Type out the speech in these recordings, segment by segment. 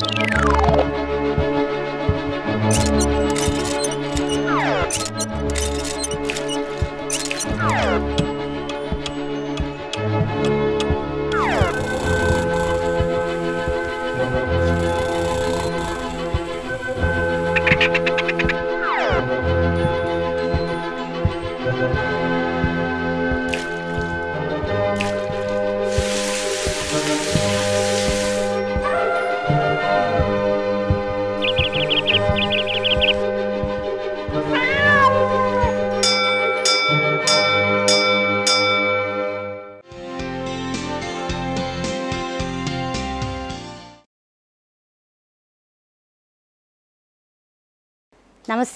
Thank you.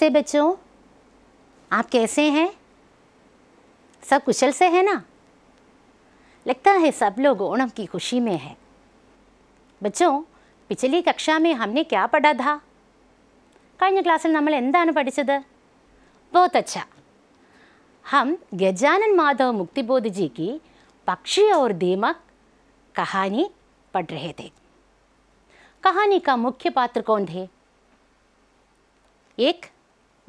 नमस्ते बच्चों आप कैसे हैं सब कुशल से है ना लगता है सब लोग ओणम की खुशी में है बच्चों पिछली कक्षा में हमने क्या पढ़ा था कई क्लास नामे पढ़ा बहुत अच्छा हम गजानन माधव मुक्तिबोध जी की पक्षी और दीमक कहानी पढ़ रहे थे कहानी का मुख्य पात्र कौन थे एक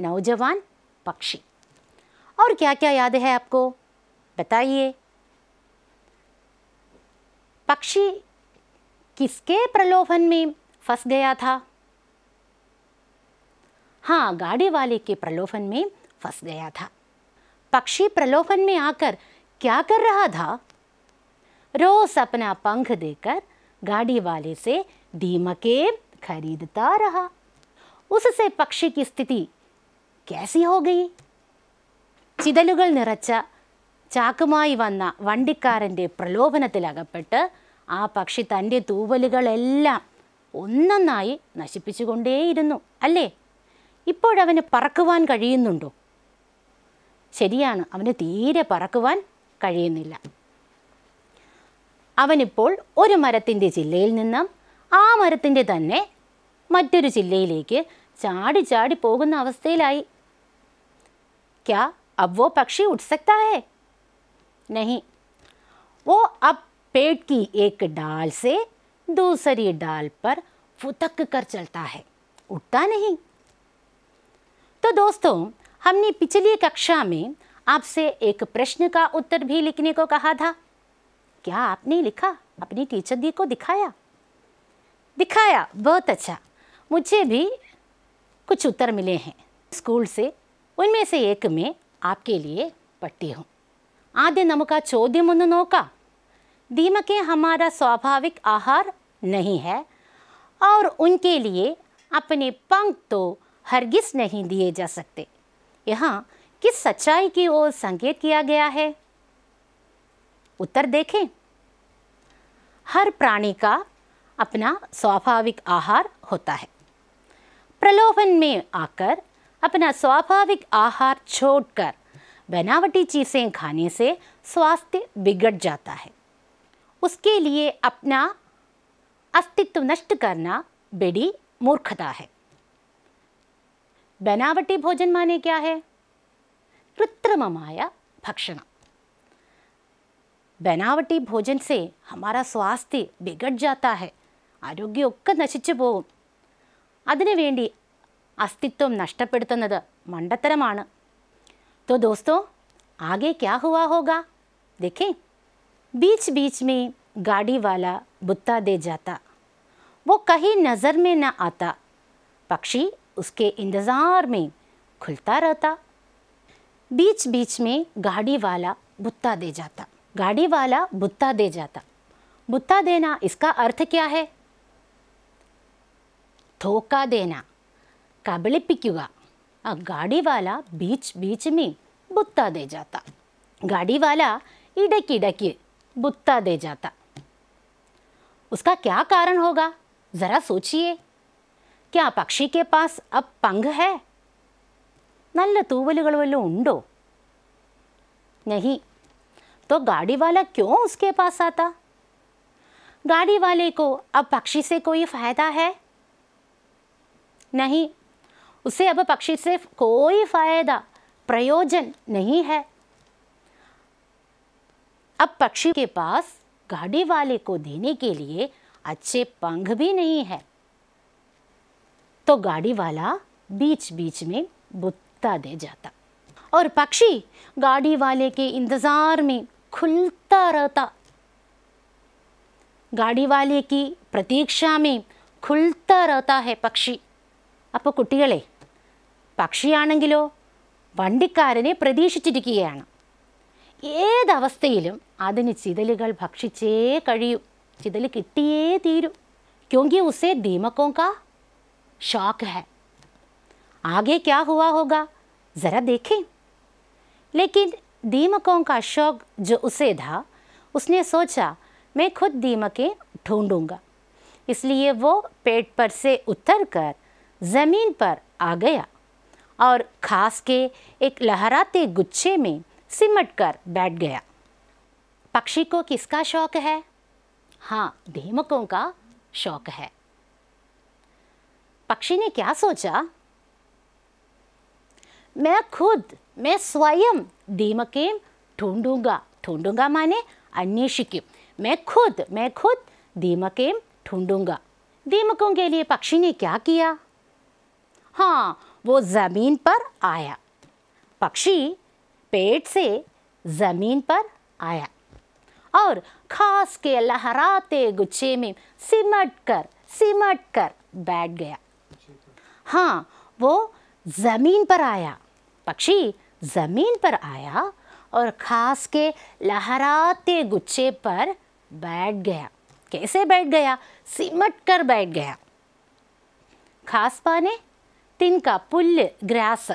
नौजवान पक्षी और क्या क्या याद है आपको बताइए पक्षी किसके प्रलोभन में फंस गया था हाँ गाड़ी वाले के प्रलोभन में फंस गया था पक्षी प्रलोभन में आकर क्या कर रहा था रोज अपना पंख देकर गाड़ी वाले से दीमके खरीदता रहा उससे पक्षी की स्थिति कैसी हो गई ചിതലുകൾ നിറച്ച ചാക്കുമായി വന്ന വണ്ടിക്കാരൻ്റെ പ്രലോഭനത്തിലകപ്പെട്ട് ആ പക്ഷി തൻ്റെ തൂവലുകളെല്ലാം ഒന്നൊന്നായി നശിപ്പിച്ചുകൊണ്ടേയിരുന്നു അല്ലേ ഇപ്പോഴവന് പറക്കുവാൻ കഴിയുന്നുണ്ടോ ശരിയാണ് അവന് തീരെ പറക്കുവാൻ കഴിയുന്നില്ല അവനിപ്പോൾ ഒരു മരത്തിൻ്റെ ജില്ലയിൽ നിന്നും ആ മരത്തിൻ്റെ തന്നെ മറ്റൊരു ജില്ലയിലേക്ക് ചാടി ചാടി പോകുന്ന അവസ്ഥയിലായി क्या अब वो पक्षी उठ सकता है नहीं वो अब पेड़ की एक डाल से दूसरी डाल पर फुतक कर चलता है उठता नहीं तो दोस्तों हमने पिछली कक्षा में आपसे एक प्रश्न का उत्तर भी लिखने को कहा था क्या आपने लिखा अपनी टीचर दी को दिखाया दिखाया बहुत अच्छा मुझे भी कुछ उत्तर मिले हैं स्कूल से उनमें से एक में आपके लिए पट्टी हूँ आदि നമുക്ക് चौदह ചോദ്യമൊന്ന് दीमकें हमारा स्वाभाविक आहार नहीं है और उनके लिए अपने पंख तो हरगिज नहीं दिए जा सकते यहाँ किस सच्चाई की ओर संकेत किया गया है उत्तर देखें हर प्राणी का अपना स्वाभाविक आहार होता है प्रलोभन में आकर अपना स्वाभाविक आहार छोड़कर बनावटी चीज़ें खाने से स्वास्थ्य बिगड़ जाता है उसके लिए अपना अस्तित्व नष्ट करना बड़ी मूर्खता है बनावटी भोजन माने क्या है कृत्रिमമായ ഭക്ഷണം ബനാവട്ടി ഭോജൻ സെ ഹമാര സ്വാസ്ഥ്യ ബിഗഡ് ജാത്താ ഹെ ആരോഗ്യമൊക്കെ നശിച്ചു പോകും അതിനുവേണ്ടി अस्तित्व നഷ്ടപ്പെടുത്തുന്നത് मंडतर तो दोस्तों आगे क्या हुआ होगा देखें बीच बीच में गाड़ी वाला बुत्ता दे जाता वो कहीं नज़र में न आता पक्षी उसके इंतज़ार में खुलता रहता बीच बीच में गाड़ी वाला बुत्ता दे जाता गाड़ी वाला बुत्ता दे जाता बुत्ता देना इसका अर्थ क्या है धोखा देना कबली वाला बीच बीच में बुत्ता दे जाता गाड़ी वाला इडक इडक बुत्ता दे जाता उसका क्या कारण होगा जरा सोचिए क्या पक्षी के पास अब पंख है नूवल वाले उंडो नहीं तो गाड़ी वाला क्यों उसके पास आता गाड़ी वाले को अब पक्षी से कोई फायदा है नहीं उससे अब पक्षी से कोई फायदा प्रयोजन नहीं है अब पक्षी के पास गाड़ी वाले को देने के लिए अच्छे पंख भी नहीं है तो गाड़ी वाला बीच बीच में बुत्ता दे जाता और पक्षी गाड़ी वाले के इंतज़ार में खुलता रहता गाड़ी वाले की प्रतीक्षा में खुलता रहता है पक्षी अब കുട്ടികളെ പക്ഷിയാണെങ്കിലോ വണ്ടിക്കാരനെ प्रतीक्ष ഏതവസ്ഥയിലും അതിന് ചിതലുകൾ कहू चिदल ചിതൽ क्योंकि उसे दीमकों का शौक है आगे क्या हुआ होगा ज़रा देखें लेकिन दीमकों का शौक जो उसे था उसने सोचा मैं खुद दीमकें ढूंढूंगा इसलिए वो पेट पर से उतरकर ज़मीन पर आ गया और खास के एक लहराते गुच्छे में सिमट कर बैठ गया पक्षी को किसका शौक है हाँ धीमकों का शौक है पक्षी ने क्या सोचा मैं खुद मैं स्वयं धीमके ढूंढूंगा ढूंढूंगा माने अन्य अन्वेषिक्यम मैं खुद मैं खुद धीमकेम ढूंढूंगा दीमकों के लिए पक्षी ने क्या किया हाँ वो ज़मीन पर आया पक्षी पेट से ज़मीन पर आया और खास के लहराते गुच्छे में सिमट कर सिमट कर बैठ गया हाँ वो ज़मीन पर आया पक्षी ज़मीन पर आया और खास के लहराते गुच्छे पर बैठ गया कैसे बैठ गया सिमट कर बैठ गया खास पाने तिनका पुल ग्रास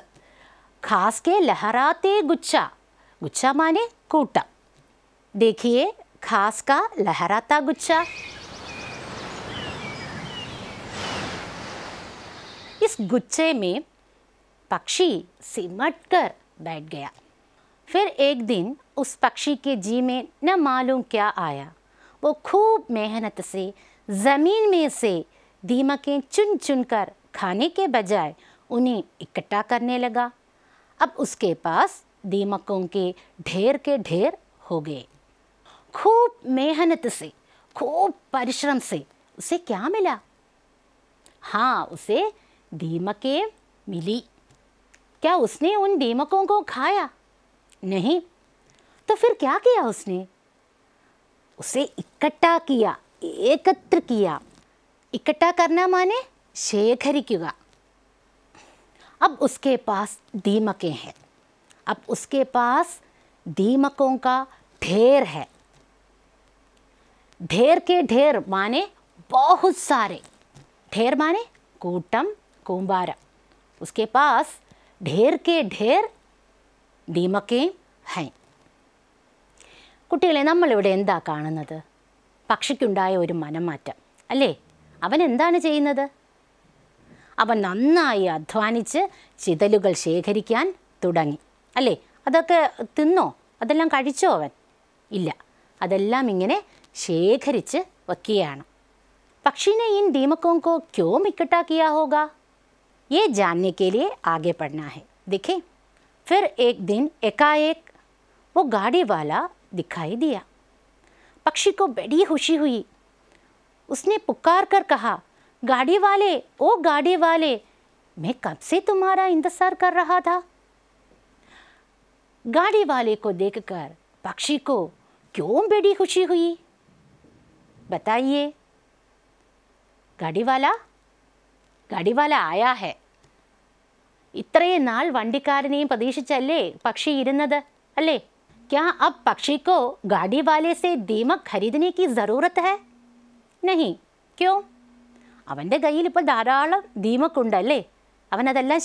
खास के लहराते गुच्छा गुच्छा माने कोटा देखिए खास का लहराता गुच्छा इस गुच्छे में पक्षी सिमट कर बैठ गया फिर एक दिन उस पक्षी के जी में न मालूम क्या आया वो खूब मेहनत से ज़मीन में से दीमकें चुन चुन कर खाने के बजाय उन्हें इकट्ठा करने लगा अब उसके पास दीमकों के ढेर के ढेर हो गए खूब मेहनत से खूब परिश्रम से उसे क्या मिला हाँ उसे दीमकें मिली क्या उसने उन दीमकों को खाया नहीं तो फिर क्या किया उसने उसे इकट्ठा किया एकत्र किया इकट्ठा करना माने ശേഖരിക്കുക അബ് ഉസ്കേ പാസ് ദീമക്കേ ഹെ അബ് ഉസ്കേ പാസ് ദീമക്കോ का ढेर है ढेर के ढेर माने बहुत सारे ढेर माने കൂട്ടം കൂമ്പാരം ഉസ്കേ പാസ് ഢേർ കേ ഢേർ ദീമക്കേ ഹൈ കുട്ടികളെ നമ്മളിവിടെ എന്താ കാണുന്നത് പക്ഷിക്കുണ്ടായ ഒരു മനംമാറ്റം അല്ലേ അവൻ എന്താണ് ചെയ്യുന്നത് അവ നന്നായി അധ്വാനിച്ച് ചിതലുകൾ ശേഖരിക്കാൻ തുടങ്ങി അല്ലേ അതൊക്കെ തിന്നോ അതെല്ലാം കഴിച്ചോ അവൻ ഇല്ല അതെല്ലാം ഇങ്ങനെ ശേഖരിച്ച് വയ്ക്കുകയാണ് പക്ഷീനെ ഇൻ ഡീമക്കോങ്കോ ക്യോ മിക്കട്ടാക്കിയാ ഹോക ഏ ये ആകെ के लिए आगे पढ़ना है देखें फिर एक दिन एकाएक वो गाड़ी वाला दिखाई दिया पक्षी को बड़ी खुशी गाड़ी वाले ओ गाड़ी वाले मैं कब से तुम्हारा इंतज़ार कर रहा था गाड़ी वाले को देखकर पक्षी को क्यों बड़ी खुशी हुई बताइए गाड़ी वाला गाड़ी वाला आया है ഇത്രയും नाल വണ്ടിക്കാരനെയും പ്രതീക്ഷിച്ചല്ലേ पक्षी इनद अले क्या अब पक्षी को गाड़ी वाले से दीमक खरीदने की ज़रूरत है नहीं क्यों कई धारा ഇപ്പോൾ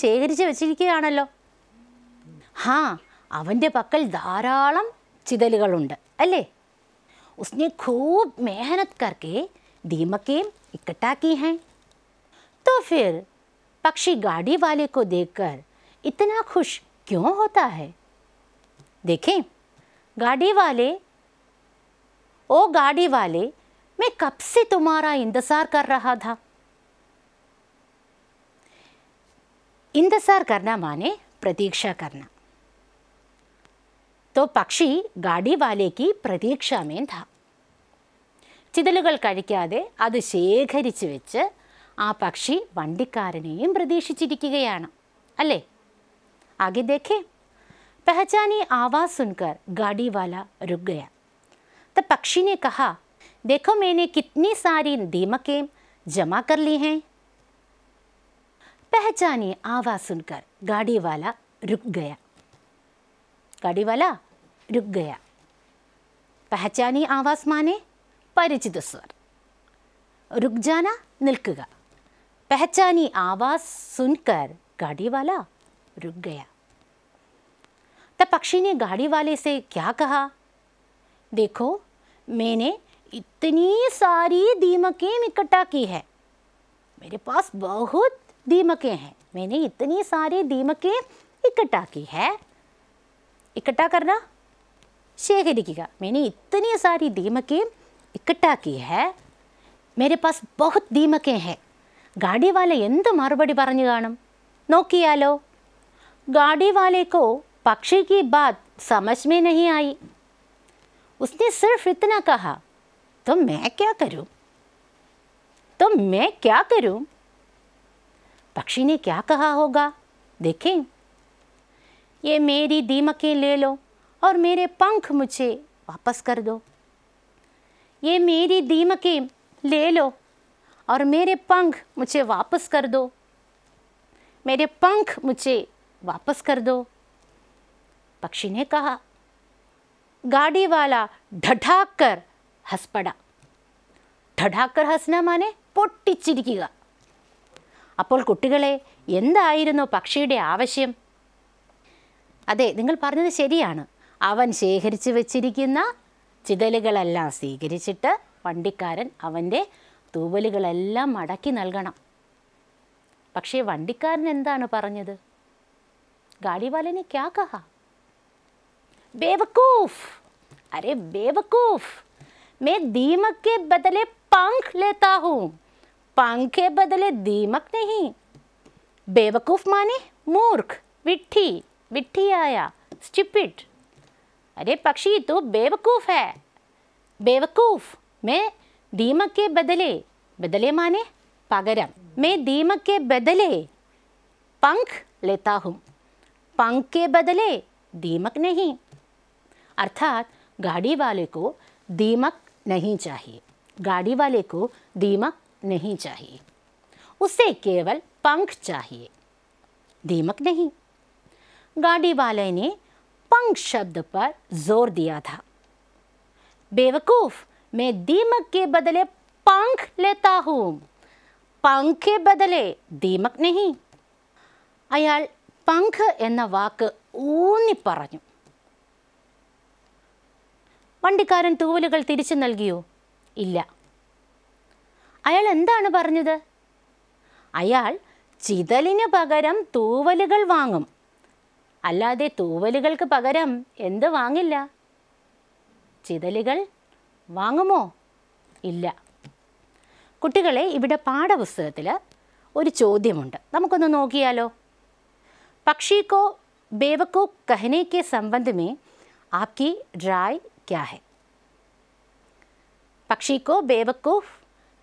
शेखरी वचलो हाँ पकल धारा चिदल अल उसने खूब मेहनत करके दीमकें इकट्ठा की हैं तो फिर पक्षी गाड़ी वाले को देखकर इतना खुश क्यों होता है देखें गाड़ी वाले ओ गाड़ी वाले मैं कब से तुम्हारा इंतज़ार कर रहा था इंदसार करना माने प्रतीक्षा करना तो पक्षी गाड़ी वाले की प्रतीक्षा में था चिदल कहिका अब शेख आ पक्षि वे प्रतीक्ष अल आगे देखे पहचानी आवाज सुनकर गाड़ी वाला रुक गया तो पक्षी ने कहा देखो मैंने कितनी सारी दीमकें जमा कर ली हैं पहचानी आवाज़ सुनकर गाड़ी वाला रुक गया गाड़ी वाला रुक गया पहचानी आवाज़ माने परिचित स्वर रुक जाना गया पहचानी आवाज़ सुनकर गाड़ी वाला रुक गया तब पक्षी ने गाड़ी वाले से क्या कहा देखो मैंने इतनी सारी दीमकें इकट्ठा की है मेरे पास बहुत दीमकें हैं मैंने इतनी सारी दीमकें इकट्ठा की है इकट्ठा करना शेखरिका मैंने इतनी सारी दीमकें इकट्ठा की है मेरे पास बहुत दीमकें हैं गाड़ी वाले एंत മറുപടി पर കാണും लो गाड़ी वाले को पक्षी की बात समझ में नहीं आई उसने सिर्फ इतना कहा तो मैं क्या करूं तो मैं क्या करूं पक्षी ने क्या कहा होगा देखें ये मेरी दीमकें ले लो और मेरे पंख मुझे वापस कर दो ये मेरी दीमकें ले लो और मेरे पंख मुझे वापस कर दो मेरे पंख मुझे वापस कर दो पक्षी ने कहा गाड़ी वाला ढठाक कर हंस पड़ा ढठाक कर हंसना माने पोटी चिड़कीगा അപ്പോൾ കുട്ടികളെ എന്തായിരുന്നു പക്ഷിയുടെ ആവശ്യം അതെ നിങ്ങൾ പറഞ്ഞത് ശരിയാണ് അവൻ ശേഖരിച്ചു വച്ചിരിക്കുന്ന ചിതലുകളെല്ലാം സ്വീകരിച്ചിട്ട് വണ്ടിക്കാരൻ അവൻ്റെ തൂവലുകളെല്ലാം മടക്കി നൽകണം പക്ഷേ വണ്ടിക്കാരൻ എന്താണ് പറഞ്ഞത് ഗാഡിവാലനെ ക്യാക്കഹ ബേവക്കൂഫ് അരെ ബേവക്കൂഫ് മേ ദീമക്കെ ബദലെ पंख लेता पंखे बदले दीमक नहीं बेवकूफ़ माने मूर्ख विट्ठी विट्ठी आया स्टिपिट अरे पक्षी तो बेवकूफ़ है बेवकूफ़ में दीमक के बदले बदले माने पगरम मैं दीमक के बदले पंख लेता हूँ पंख के बदले दीमक नहीं अर्थात गाड़ी वाले को दीमक नहीं चाहिए गाड़ी वाले को दीमक नहीं चाहिए उसे केवल पंख चाहिए दीमक नहीं गाड़ी वाले ने पंख शब्द पर जोर दिया था बेवकूफ मैं दीमक के बदले पंख लेता हूं पंख के बदले दीमक नहीं അയാൾ പങ്ക് वाक ऊनी पर വണ്ടിക്കാരൻ തൂവലുകൾ തിരിച്ചു നൽകിയോ ഇല്ല അയാൾ എന്താണ് പറഞ്ഞത് അയാൾ ചിതലിന് പകരം തൂവലുകൾ വാങ്ങും അല്ലാതെ തൂവലുകൾക്ക് പകരം എന്ത് വാങ്ങില്ല ചിതലുകൾ വാങ്ങുമോ ഇല്ല കുട്ടികളെ ഇവിടെ പാഠപുസ്തകത്തിൽ ഒരു ചോദ്യമുണ്ട് നമുക്കൊന്ന് നോക്കിയാലോ പക്ഷിക്കോ ബേവക്കോ കഹനയ്ക്ക് സംബന്ധമേ ആക്കി രായ് ക്യാഹെ പക്ഷിക്കോ ബേവക്കൂഫ്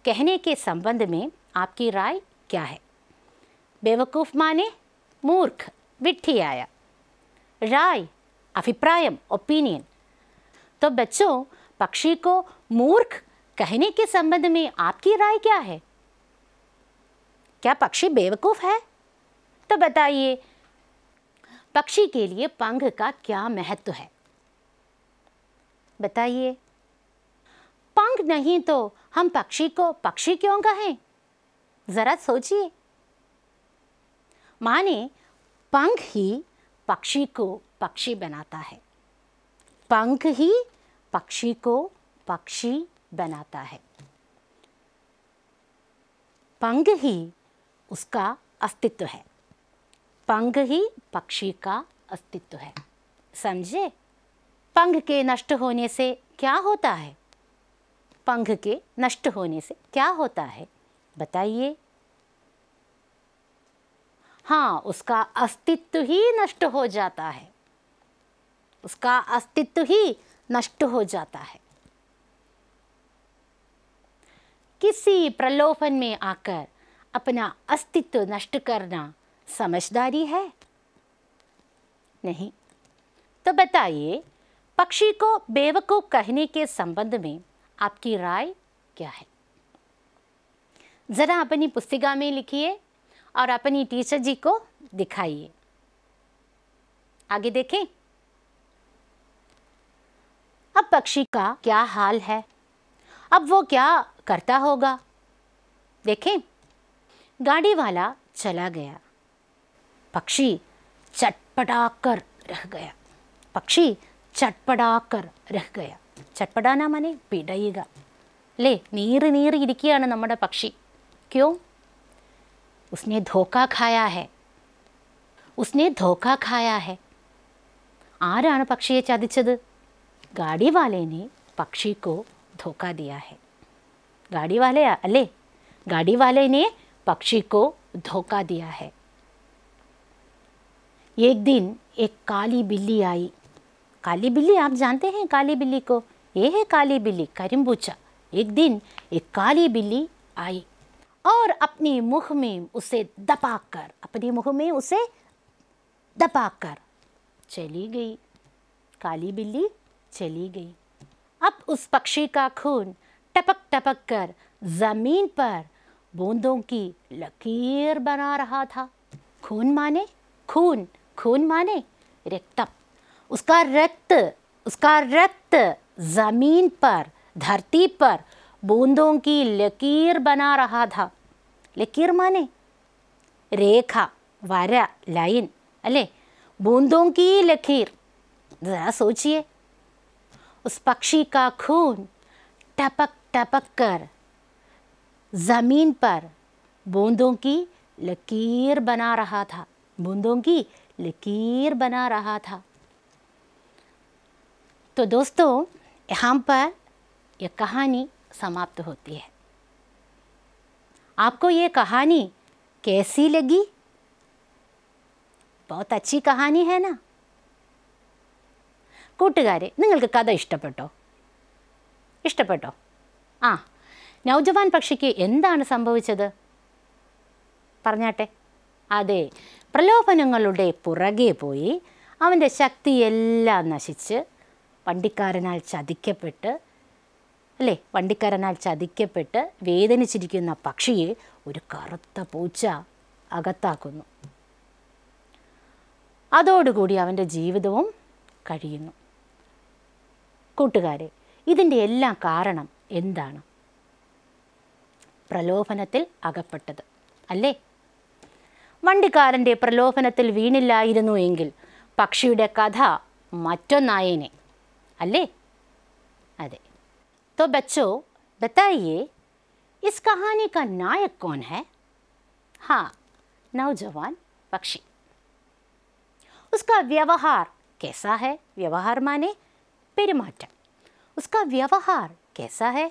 कहने के संबंध में आपकी राय क्या है बेवकूफ़ माने मूर्ख विट्ठी आया राय अभिप्रायम ओपिनियन तो बच्चों पक्षी को मूर्ख कहने के संबंध में आपकी राय क्या है क्या पक्षी बेवकूफ़ है तो बताइए पक्षी के लिए पंख का क्या महत्व है बताइए पंख नहीं तो हम पक्षी को पक्षी क्यों कहें ज़रा सोचिए माने पंख ही पक्षी को पक्षी बनाता है पंख ही पक्षी को पक्षी बनाता है पंख ही उसका अस्तित्व है पंख ही पक्षी का अस्तित्व है समझे पंख के नष्ट होने से क्या होता है पंख के नष्ट होने से क्या होता है बताइए हाँ उसका अस्तित्व ही नष्ट हो जाता है उसका अस्तित्व ही नष्ट हो जाता है किसी प्रलोभन में आकर अपना अस्तित्व नष्ट करना समझदारी है नहीं तो बताइए पक्षी को बेवकूफ कहने के संबंध में आपकी राय क्या है ज़रा अपनी पुस्तिका में लिखिए और अपनी टीचर जी को दिखाइए आगे देखें अब पक्षी का क्या हाल है अब वो क्या करता होगा देखें गाड़ी वाला चला गया पक्षी चटपटा कर रह गया पक्षी चटपटा कर रह गया चटपड़ाना मन पिड़ा ले नीर नीर इन नम्बे पक्षि क्यों उसने धोखा खाया है उसने धोखा खाया है आरान पक्षिये चादिच्चद गाड़ी वाले ने पक्षी को धोखा दिया है गाड़ी वाले अले गाड़ी वाले ने पक्षी को धोखा दिया है एक दिन एक काली बिल्ली आई काली बिल्ली आप जानते हैं काली बिल्ली को ये है काली बिल्ली करिम्बूचा एक दिन एक काली बिल्ली आई और अपने मुख में उसे दबाक कर अपने मुख में उसे दबाक कर चली गई काली बिल्ली चली गई अब उस पक्षी का खून टपक टपक कर ज़मीन पर बूंदों की लकीर बना रहा था खून माने खून खून माने रक्तम उसका रक्त उसका रक्त ज़मीन पर धरती पर बूंदों की लकीर बना रहा था लकीर माने रेखा वरा लाइन अले बूंदों की लकीर ज़रा सोचिए उस पक्षी का खून टपक टपक कर ज़मीन पर बूंदों की लकीर बना रहा था बूंदों की लकीर बना रहा था तो दोस्तों यहाँ पर यह कहानी समाप्त होती है आपको ये कहानी कैसी लगी बहुत अच्छी കഹാനി है ना കൂട്ടുകാരെ നിങ്ങൾക്ക് കഥ ഇഷ്ടപ്പെട്ടോ ഇഷ്ടപ്പെട്ടോ ആ നൗജവാൻ പക്ഷിക്ക് എന്താണ് സംഭവിച്ചത് പറഞ്ഞാട്ടെ അതെ പ്രലോഭനങ്ങളുടെ പുറകെ പോയി അവൻ്റെ ശക്തിയെല്ലാം നശിച്ച് വണ്ടിക്കാരനാൽ ചതിക്കപ്പെട്ട് അല്ലേ വണ്ടിക്കാരനാൽ ചതിക്കപ്പെട്ട് വേദനിച്ചിരിക്കുന്ന പക്ഷിയെ ഒരു കറുത്ത പൂച്ച അകത്താക്കുന്നു അതോടുകൂടി അവൻ്റെ ജീവിതവും കഴിയുന്നു കൂട്ടുകാരെ ഇതിൻ്റെ എല്ലാം കാരണം എന്താണ് പ്രലോഭനത്തിൽ അകപ്പെട്ടത് അല്ലേ വണ്ടിക്കാരൻ്റെ പ്രലോഭനത്തിൽ വീണില്ലായിരുന്നു എങ്കിൽ പക്ഷിയുടെ കഥ മറ്റൊന്നായേനെ अल्ले अरे तो बच्चों बताइए इस कहानी का नायक कौन है हाँ नौजवान पक्षी उसका व्यवहार कैसा है व्यवहार माने പെരുമാറ്റം उसका व्यवहार कैसा है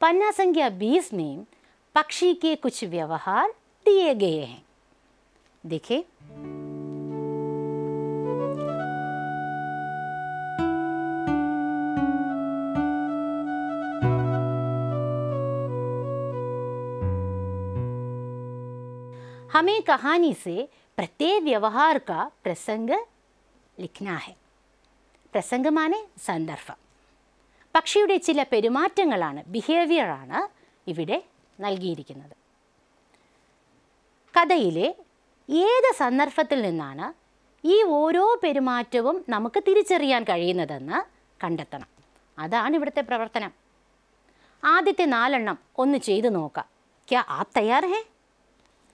पन्ना संख्या बीस में पक्षी के कुछ व्यवहार दिए गए हैं देखिए हमें कहानी से प्रत्येक व्यवहार का प्रसंग लिखना है പ്രസംഗം സന്ദർഭം പക്ഷിയുടെ ചില പെരുമാറ്റങ്ങളാണ് ബിഹേവിയറാണ് ഇവിടെ നൽകിയിരിക്കുന്നത് കഥയിലെ ഏത് സന്ദർഭത്തിൽ നിന്നാണ് ഈ ഓരോ പെരുമാറ്റവും നമുക്ക് തിരിച്ചറിയാൻ കഴിയുന്നതെന്ന് കണ്ടെത്തണം അതാണ് ഇവിടുത്തെ പ്രവർത്തനം ആദ്യത്തെ നാലെണ്ണം ഒന്ന് ചെയ്തു നോക്കാം ക്യാ ആ തയ്യാർ ഹേ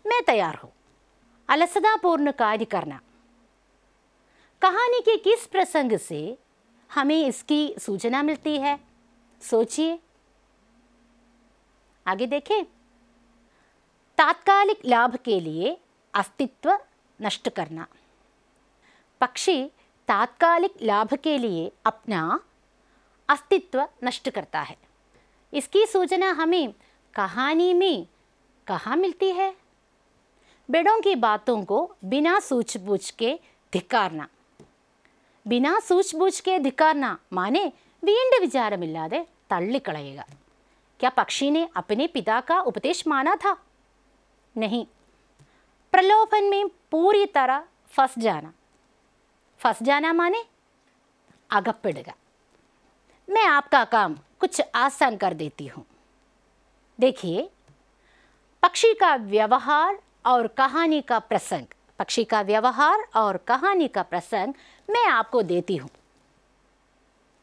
मैं तैयार हूँ अलसदापूर्ण कार्य करना कहानी के किस प्रसंग से हमें इसकी सूचना मिलती है सोचिए आगे देखें तात्कालिक लाभ के लिए अस्तित्व नष्ट करना पक्षी तात्कालिक लाभ के लिए अपना अस्तित्व नष्ट करता है इसकी सूचना हमें कहानी में कहाँ मिलती है बेड़ों की बातों को बिना सूझबूझ के धिकारना बिना सूझबूझ के धिकारना माने वीड विचारमे तल क्या पक्षी ने अपने पिता का उपदेश माना था नहीं प्रलोभन में पूरी तरह फंस जाना फंस जाना माने अगपड़गा मैं आपका काम कुछ आसान कर देती हूँ देखिए पक्षी का व्यवहार और कहानी का प्रसंग पक्षी का व्यवहार और कहानी का प्रसंग मैं आपको देती हूँ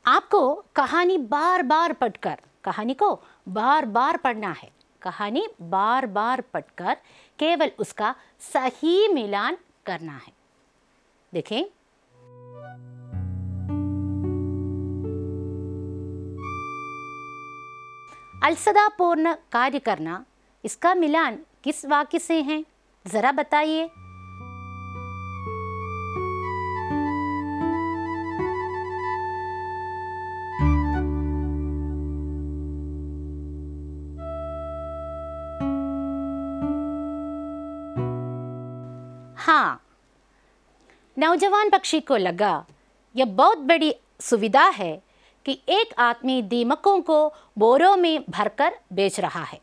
आपको कहानी बार बार पढ़कर कहानी को बार बार पढ़ना है कहानी बार बार पढ़कर केवल उसका सही मिलान करना है देखें अलसदापूर्ण कार्य करना इसका मिलान किस वाक्य से हैं ज़रा बताइए हाँ नौजवान पक्षी को लगा यह बहुत बड़ी सुविधा है कि एक आदमी दीमकों को बोरों में भरकर बेच रहा है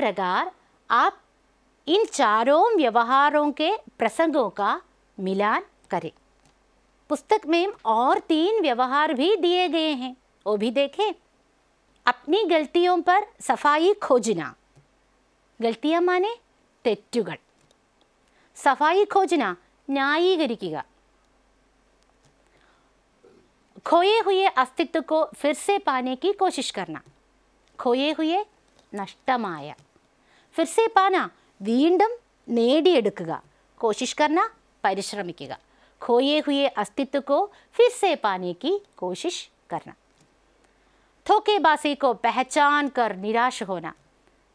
प्रकार आप इन चारों व्यवहारों के प्रसंगों का मिलान करें पुस्तक में और तीन व्यवहार भी दिए गए हैं वो भी देखें अपनी गलतियों पर सफाई खोजना माने മാനെ सफाई खोजना ഖോജന ന്യായീകരിക്കുക खोए हुए अस्तित्व को फिर से पाने की कोशिश करना खोए हुए नष्टमाया फिर से पाना वीडियो कोशिश करना पिश्रमिक खोये हुए अस्तित्व को फिर से पाने की कोशिश करना थोकेबासी को पहचान कर निराश होना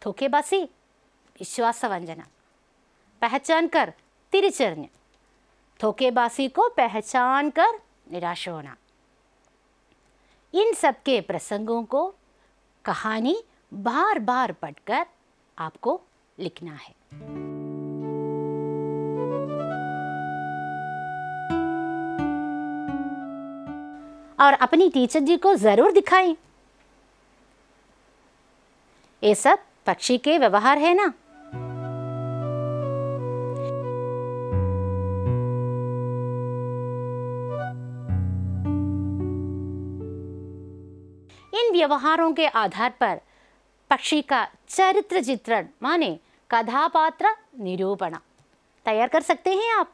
थोकेबासी विश्वास वंजना पहचान कर तिरचरण थोकेबासी को पहचान कर निराश होना इन सबके प्रसंगों को कहानी बार बार पढ़कर आपको लिखना है और अपनी टीचर जी को ज़रूर दिखाएं। ये सब पक्षी के व्यवहार है ना इन व्यवहारों के आधार पर പക്ഷി ക ചരിത്ര ചിത്രൺ മാനെ കഥാപാത്ര निरूपण തയ്യാർക്കർ സക്തേ ഹേ ആപ്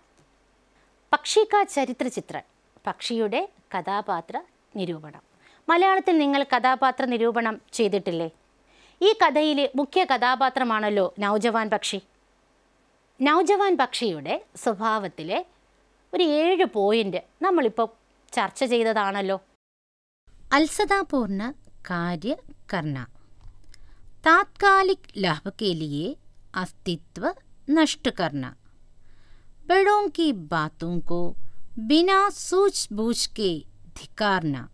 പക്ഷി ക ചരിത്ര ചിത്രൺ പക്ഷിയുടെ കഥാപാത്ര നിരൂപണം മലയാളത്തിൽ നിങ്ങൾ കഥാപാത്ര നിരൂപണം ചെയ്തിട്ടില്ലേ ഈ കഥയിലെ മുഖ്യ കഥാപാത്രമാണല്ലോ നൗജവാൻ പക്ഷി നൗജവാൻ പക്ഷിയുടെ സ്വഭാവത്തിലെ ഒരു ഏഴ് പോയിന്റ് നമ്മളിപ്പോൾ ചർച്ച ചെയ്തതാണല്ലോ അത്സതാപൂർണ കാര്യ കർണ तात्कालिक लाभ के लिए अस्तित्व नष्ट करना बड़ों की बातों को बिना सूझबूझ के धिकारना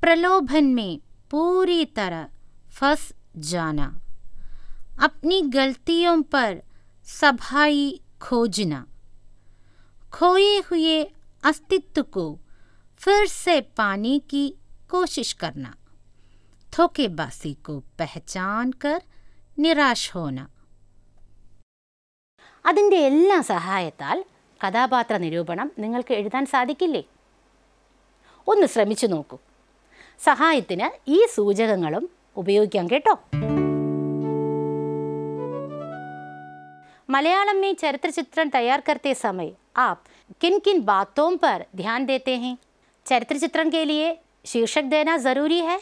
प्रलोभन में पूरी तरह फंस जाना अपनी गलतियों पर सभाई खोजना खोए हुए अस्तित्व को फिर से पाने की कोशिश करना धोखेबाजी को पहचान कर निराश होना അതിൻ്റെ എല്ലാ സഹായത്താൽ കഥാപാത്ര നിരൂപണം നിങ്ങൾക്ക് എഴുതാൻ സാധിക്കില്ലേ ഒന്ന് ശ്രമിച്ചു നോക്കൂ സഹായത്തിന് ഈ സൂചകങ്ങളും ഉപയോഗിക്കാം കേട്ടോ മലയാളം में चरित्र चित्रण तैयार करते समय आप किन किन बातों पर ध्यान देते हैं चरित्र चित्रण के लिए शीर्षक देना ज़रूरी है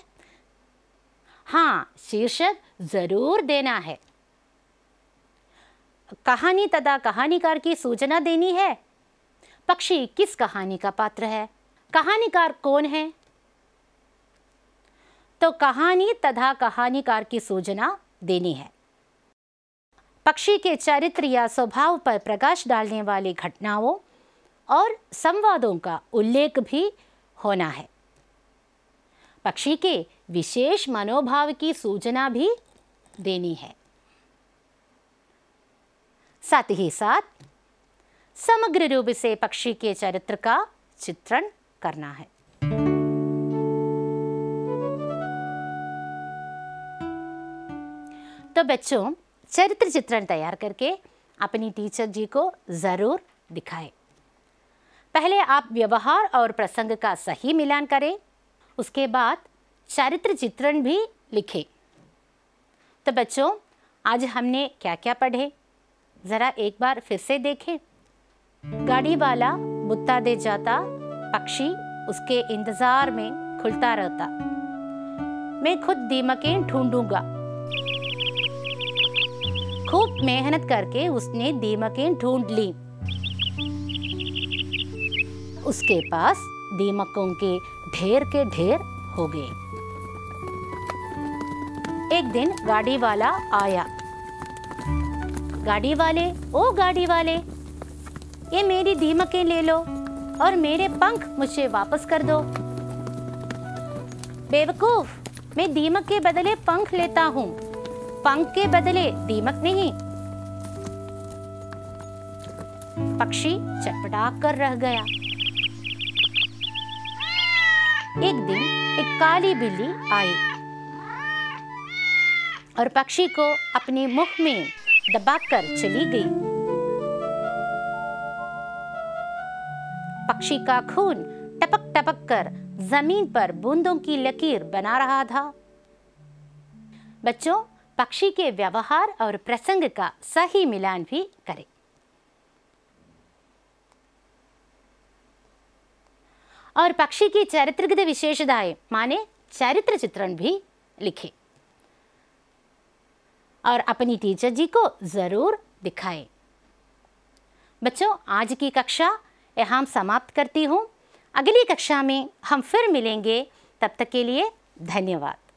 हाँ शीर्षक ज़रूर देना है कहानी तथा कहानीकार की सूचना देनी है पक्षी किस कहानी का पात्र है कहानीकार कौन है तो कहानी तथा कहानीकार की सूचना देनी है पक्षी के चरित्र या स्वभाव पर प्रकाश डालने वाली घटनाओं और संवादों का उल्लेख भी होना है पक्षी के विशेष मनोभाव की सूचना भी देनी है साथ ही साथ समग्र रूप से पक्षी के चरित्र का चित्रण करना है तो बच्चों चरित्र चित्रण तैयार करके अपनी टीचर जी को ज़रूर दिखाएं। पहले आप व्यवहार और प्रसंग का सही मिलान करें उसके बाद चारित्र चित्रण भी लिखे तो बच्चों आज हमने क्या क्या पढ़े ज़रा एक बार फिर से देखें गाड़ी वाला बुत्ता दे जाता पक्षी उसके इंतज़ार में खुलता रहता मैं खुद दीमकें ढूंढूंगा खूब मेहनत करके उसने दीमकें ढूंढ ली उसके पास दीमकों के ढेर के ढेर हो गए एक दिन गाड़ी वाला आया गाड़ी वाले ओ गाड़ी वाले ये मेरी दीमकें ले लो और मेरे पंख मुझे वापस कर दो बेवकूफ मैं दीमक के बदले पंख लेता हूँ पंख के बदले दीमक नहीं पक्षी चटपटा कर रह गया एक दिन एक काली बिल्ली आई और पक्षी को अपने मुख में दबाकर चली गई पक्षी का खून टपक टपक कर जमीन पर बूंदों की लकीर बना रहा था बच्चों पक्षी के व्यवहार और प्रसंग का सही मिलान भी करें और पक्षी की चारित्रिक विशेषताएं माने चरित्र चित्रण भी लिखें और अपनी टीचर जी को ज़रूर दिखाएं। बच्चों आज की कक्षा यहाँ समाप्त करती हूँ अगली कक्षा में हम फिर मिलेंगे तब तक के लिए धन्यवाद